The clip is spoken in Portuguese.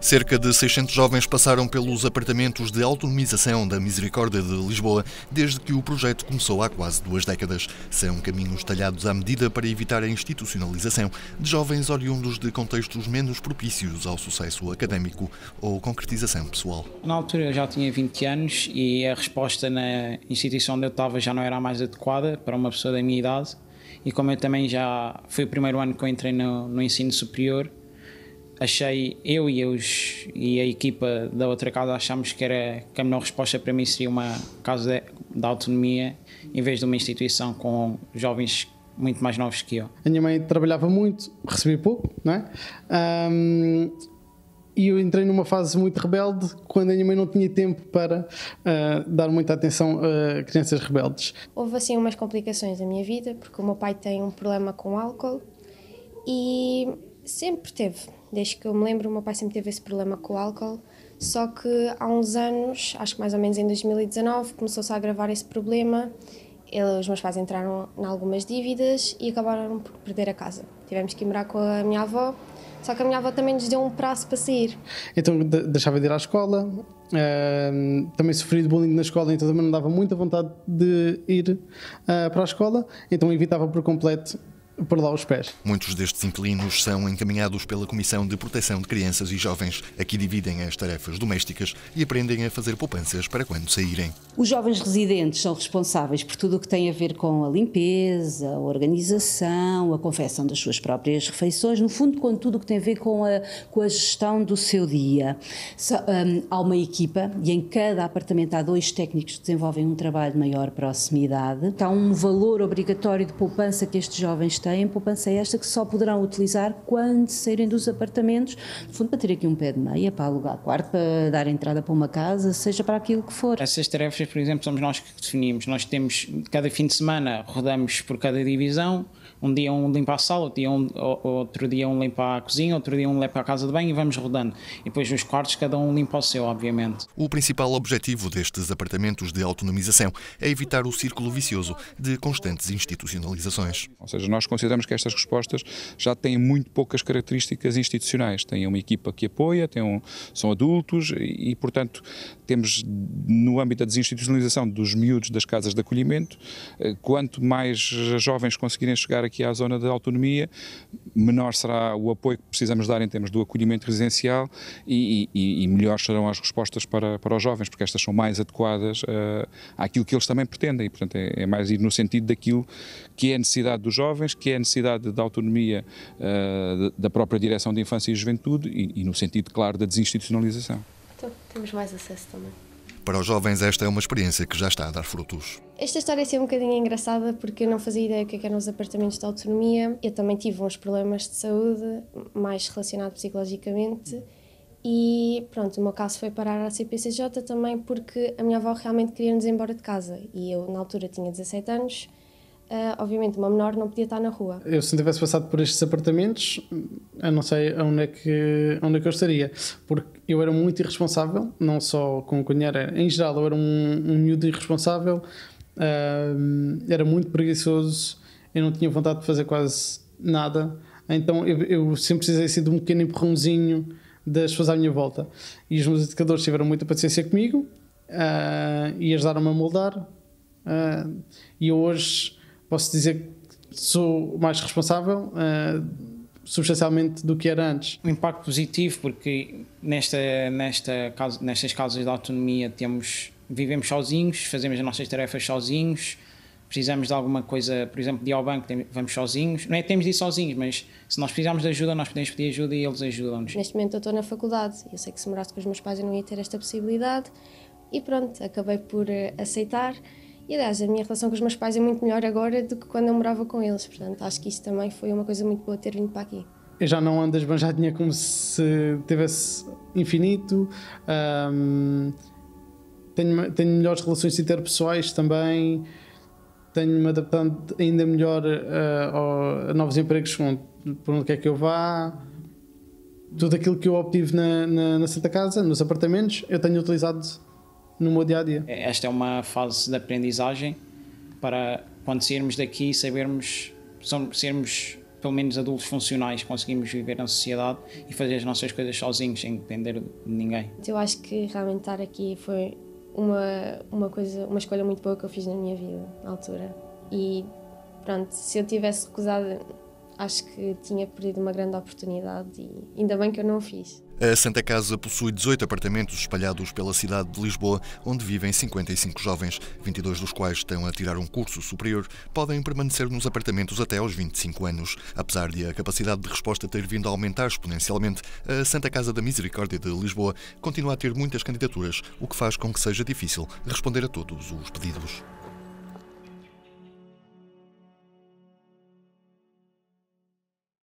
Cerca de 600 jovens passaram pelos apartamentos de autonomização da Misericórdia de Lisboa desde que o projeto começou há quase duas décadas. São caminhos talhados à medida para evitar a institucionalização de jovens oriundos de contextos menos propícios ao sucesso académico ou concretização pessoal. Na altura eu já tinha 20 anos e a resposta na instituição onde eu estava já não era mais adequada para uma pessoa da minha idade. E como eu também já foi o primeiro ano que eu entrei no, no ensino superior, achei, eu e, os, e a equipa da outra casa achámos que, era, que a melhor resposta para mim seria uma casa da autonomia em vez de uma instituição com jovens muito mais novos que eu. A minha mãe trabalhava muito, recebia pouco, não é? Um, e eu entrei numa fase muito rebelde quando a minha mãe não tinha tempo para uh, dar muita atenção a crianças rebeldes. Houve assim umas complicações na minha vida, porque o meu pai tem um problema com álcool e sempre teve Desde que eu me lembro, o meu pai sempre teve esse problema com o álcool. Só que há uns anos, acho que mais ou menos em 2019, começou-se a agravar esse problema. Ele, os meus pais entraram em algumas dívidas e acabaram por perder a casa. Tivemos que ir morar com a minha avó, só que a minha avó também nos deu um prazo para sair. Então deixava de ir à escola, uh, também sofri de bullying na escola, então também não dava muita vontade de ir uh, para a escola, então evitava por completo por lá os pés. Muitos destes inquilinos são encaminhados pela Comissão de Proteção de Crianças e Jovens. Aqui dividem as tarefas domésticas e aprendem a fazer poupanças para quando saírem. Os jovens residentes são responsáveis por tudo o que tem a ver com a limpeza, a organização, a confecção das suas próprias refeições, no fundo, com tudo o que tem a ver com a, com a gestão do seu dia. Hum, há uma equipa e em cada apartamento há dois técnicos que desenvolvem um trabalho de maior proximidade. Há um valor obrigatório de poupança que estes jovens têm têm poupança esta que só poderão utilizar quando saírem dos apartamentos, no fundo para ter aqui um pé de meia, para alugar quarto, para dar entrada para uma casa, seja para aquilo que for. Essas tarefas, por exemplo, somos nós que definimos. Nós temos, cada fim de semana, rodamos por cada divisão, um dia um limpa a sala, outro dia um, outro dia um limpa a cozinha, outro dia um limpa a casa de banho e vamos rodando. E depois os quartos, cada um limpa o seu, obviamente. O principal objetivo destes apartamentos de autonomização é evitar o círculo vicioso de constantes institucionalizações. Ou seja, nós consideramos que estas respostas já têm muito poucas características institucionais. Têm uma equipa que apoia, um, são adultos e, e, portanto, temos no âmbito da desinstitucionalização dos miúdos das casas de acolhimento, eh, quanto mais jovens conseguirem chegar aqui à zona da autonomia, menor será o apoio que precisamos dar em termos do acolhimento residencial e, e, e melhores serão as respostas para, para os jovens, porque estas são mais adequadas uh, àquilo que eles também pretendem. E, portanto, é, é mais ir no sentido daquilo que é a necessidade dos jovens, que que é a necessidade da autonomia uh, da própria Direção de Infância e Juventude e, e no sentido, claro, da desinstitucionalização. Então, temos mais acesso também. Para os jovens, esta é uma experiência que já está a dar frutos. Esta história é assim um bocadinho engraçada porque eu não fazia ideia do é que eram os apartamentos de autonomia. Eu também tive uns problemas de saúde, mais relacionados psicologicamente. E pronto, o meu caso foi parar à CPCJ também porque a minha avó realmente queria-nos embora de casa. E eu, na altura, tinha 17 anos Uh, obviamente, uma menor não podia estar na rua. Eu, se não tivesse passado por estes apartamentos, eu não sei onde é que, onde é que eu estaria. Porque eu era muito irresponsável, não só com o cunhado, em geral, eu era um, um miúdo irresponsável, uh, era muito preguiçoso, eu não tinha vontade de fazer quase nada. Então eu, eu sempre precisei assim de um pequeno empurrãozinho das pessoas à minha volta. E os meus educadores tiveram muita paciência comigo uh, e ajudaram-me a moldar. e hoje posso dizer que sou mais responsável uh, substancialmente do que era antes. Um impacto positivo, porque nesta, nesta, nestas causas da autonomia temos, vivemos sozinhos, fazemos as nossas tarefas sozinhos, precisamos de alguma coisa, por exemplo, de ir ao banco, vamos sozinhos. Não é que temos de ir sozinhos, mas se nós precisarmos de ajuda, nós podemos pedir ajuda e eles ajudam-nos. Neste momento eu estou na faculdade, eu sei que se morasse com os meus pais eu não ia ter esta possibilidade e pronto, acabei por eh, aceitar e aliás, a minha relação com os meus pais é muito melhor agora do que quando eu morava com eles, portanto acho que isso também foi uma coisa muito boa ter vindo para aqui. Eu já não andas banjar dinheiro como se tivesse infinito. Um, tenho, tenho melhores relações interpessoais também. Tenho-me adaptando ainda melhor uh, a novos empregos por onde quer que eu vá tudo aquilo que eu obtive na, na, na, Santa Casa, nos apartamentos, eu tenho utilizado no meu dia a dia. Esta é uma fase de aprendizagem para quando sairmos daqui sabermos sermos pelo menos adultos funcionais, conseguimos viver na sociedade e fazer as nossas coisas sozinhos, sem depender de ninguém. Eu acho que realmente estar aqui foi uma, uma coisa, uma escolha muito boa que eu fiz na minha vida, na altura. E pronto, se eu tivesse recusado, acho que tinha perdido uma grande oportunidade e ainda bem que eu não o fiz. A Santa Casa possui 18 apartamentos espalhados pela cidade de Lisboa, onde vivem 55 jovens, 22 dos quais estão a tirar um curso superior, podem permanecer nos apartamentos até aos 25 anos. Apesar de a capacidade de resposta ter vindo a aumentar exponencialmente, a Santa Casa da Misericórdia de Lisboa continua a ter muitas candidaturas, o que faz com que seja difícil responder a todos os pedidos.